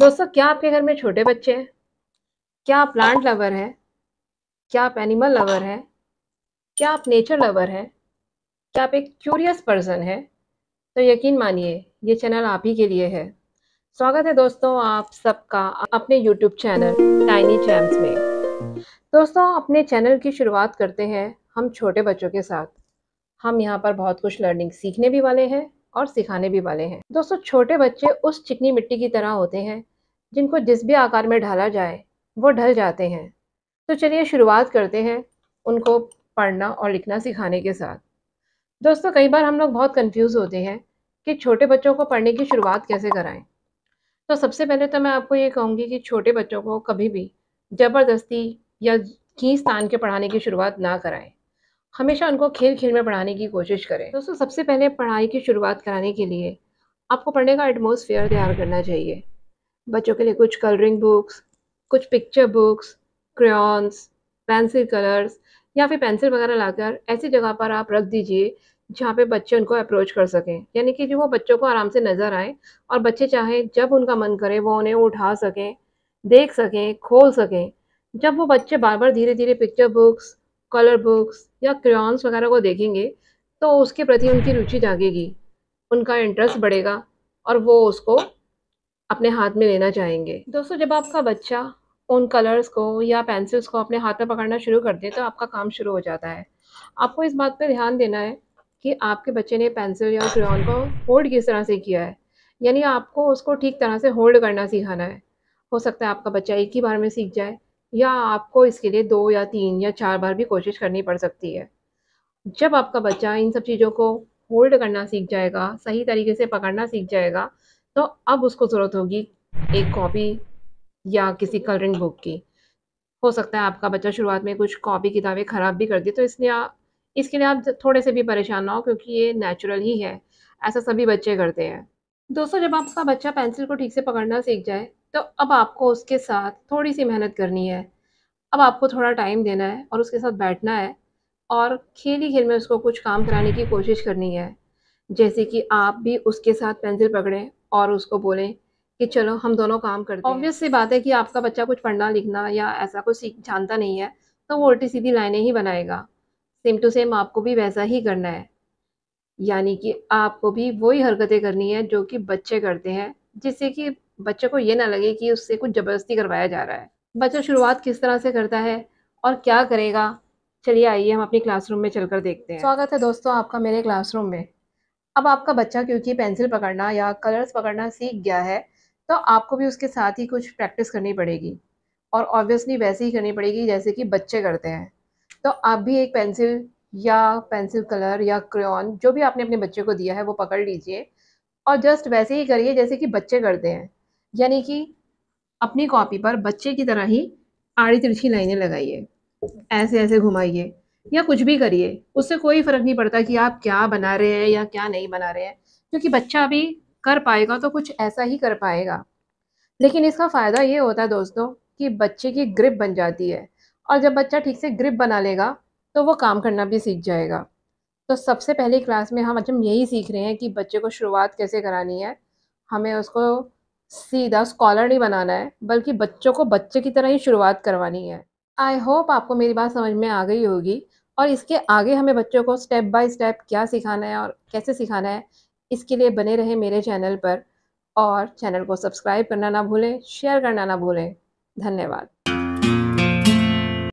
दोस्तों क्या आपके घर में छोटे बच्चे हैं क्या आप प्लांट लवर हैं क्या आप एनिमल लवर हैं क्या आप नेचर लवर हैं क्या आप एक क्यूरियस पर्सन हैं तो यकीन मानिए ये चैनल आप ही के लिए है स्वागत है दोस्तों आप सबका अपने यूट्यूब चैनल टाइनी चैम्स में दोस्तों अपने चैनल की शुरुआत करते हैं हम छोटे बच्चों के साथ हम यहाँ पर बहुत कुछ लर्निंग सीखने भी वाले हैं और सिखाने भी वाले हैं दोस्तों छोटे बच्चे उस चिकनी मिट्टी की तरह होते हैं जिनको जिस भी आकार में ढाला जाए वो ढल जाते हैं तो चलिए शुरुआत करते हैं उनको पढ़ना और लिखना सिखाने के साथ दोस्तों कई बार हम लोग बहुत कंफ्यूज होते हैं कि छोटे बच्चों को पढ़ने की शुरुआत कैसे कराएं तो सबसे पहले तो मैं आपको ये कहूँगी कि छोटे बच्चों को कभी भी ज़बरदस्ती या खींच तान के पढ़ाने की शुरुआत ना कराएं हमेशा उनको खेल खेल में पढ़ाने की कोशिश करें दोस्तों सबसे पहले पढ़ाई की शुरुआत कराने के लिए आपको पढ़ने का एटमोसफियर तैयार करना चाहिए बच्चों के लिए कुछ कलरिंग बुक्स कुछ picture books crayons pencil colours या फिर पेंसिल वगैरह लाकर ऐसी जगह पर आप रख दीजिए जहाँ पे बच्चे उनको अप्रोच कर सकें यानी कि जो वो बच्चों को आराम से नज़र आए और बच्चे चाहे जब उनका मन करे वो उन्हें उठा सकें देख सकें खोल सकें जब वो बच्चे बार बार धीरे धीरे पिक्चर बुक्स कलर बुक्स या क्रेन्स वगैरह को देखेंगे तो उसके प्रति उनकी रुचि जागेगी उनका इंटरेस्ट बढ़ेगा और वो उसको अपने हाथ में लेना चाहेंगे दोस्तों जब आपका बच्चा उन कलर्स को या पेंसिल्स को अपने हाथ में पकड़ना शुरू कर दे तो आपका काम शुरू हो जाता है आपको इस बात पर ध्यान देना है कि आपके बच्चे ने पेंसिल या क्रेन को होल्ड किस तरह से किया है यानी आपको उसको ठीक तरह से होल्ड करना सिखाना है हो सकता है आपका बच्चा एक ही बार में सीख जाए या आपको इसके लिए दो या तीन या चार बार भी कोशिश करनी पड़ सकती है जब आपका बच्चा इन सब चीज़ों को होल्ड करना सीख जाएगा सही तरीके से पकड़ना सीख जाएगा तो अब उसको ज़रूरत होगी एक कॉपी या किसी कलरिंग बुक की हो सकता है आपका बच्चा शुरुआत में कुछ कॉपी किताबें ख़राब भी कर दी तो इसलिए आप इसके लिए आप थोड़े से भी परेशान ना हो क्योंकि ये नेचुरल ही है ऐसा सभी बच्चे करते हैं दोस्तों जब आपका बच्चा पेंसिल को ठीक से पकड़ना सीख जाए तो अब आपको उसके साथ थोड़ी सी मेहनत करनी है अब आपको थोड़ा टाइम देना है और उसके साथ बैठना है और खेल ही खेल में उसको कुछ काम कराने की कोशिश करनी है जैसे कि आप भी उसके साथ पेंसिल पकड़ें और उसको बोलें कि चलो हम दोनों काम करते हैं ऑब्वियस सी बात है कि आपका बच्चा कुछ पढ़ना लिखना या ऐसा कुछ सीख जानता नहीं है तो वो उल्टी सीधी लाइनें ही बनाएगा सेम टू सेम आपको भी वैसा ही करना है यानी कि आपको भी वही हरकतें करनी है जो कि बच्चे करते हैं जिससे कि बच्चे को ये ना लगे कि उससे कुछ ज़बरदस्ती करवाया जा रहा है बच्चा शुरुआत किस तरह से करता है और क्या करेगा चलिए आइए हम अपनी क्लासरूम में चलकर देखते हैं स्वागत है दोस्तों आपका मेरे क्लासरूम में अब आपका बच्चा क्योंकि पेंसिल पकड़ना या कलर्स पकड़ना सीख गया है तो आपको भी उसके साथ ही कुछ प्रैक्टिस करनी पड़ेगी और ऑब्वियसली वैसे ही करनी पड़ेगी जैसे कि बच्चे करते हैं तो आप भी एक पेंसिल या पेंसिल कलर या क्रेन जो भी आपने अपने बच्चे को दिया है वो पकड़ लीजिए और जस्ट वैसे ही करिए जैसे कि बच्चे करते हैं यानी कि अपनी कॉपी पर बच्चे की तरह ही आड़ी तिरछी लाइनें लगाइए ऐसे ऐसे घुमाइए या कुछ भी करिए उससे कोई फ़र्क नहीं पड़ता कि आप क्या बना रहे हैं या क्या नहीं बना रहे हैं क्योंकि बच्चा अभी कर पाएगा तो कुछ ऐसा ही कर पाएगा लेकिन इसका फ़ायदा ये होता है दोस्तों कि बच्चे की ग्रिप बन जाती है और जब बच्चा ठीक से ग्रिप बना लेगा तो वो काम करना भी सीख जाएगा तो सबसे पहली क्लास में हम अच्छा यही सीख रहे हैं कि बच्चे को शुरुआत कैसे करानी है हमें उसको सीधा स्कॉलर नहीं बनाना है बल्कि बच्चों को बच्चे की तरह ही शुरुआत करवानी है आई होप आपको मेरी बात समझ में आ गई होगी और इसके आगे हमें बच्चों को स्टेप बाय स्टेप क्या सिखाना है और कैसे सिखाना है इसके लिए बने रहे मेरे चैनल पर और चैनल को सब्सक्राइब करना ना भूलें शेयर करना ना भूलें धन्यवाद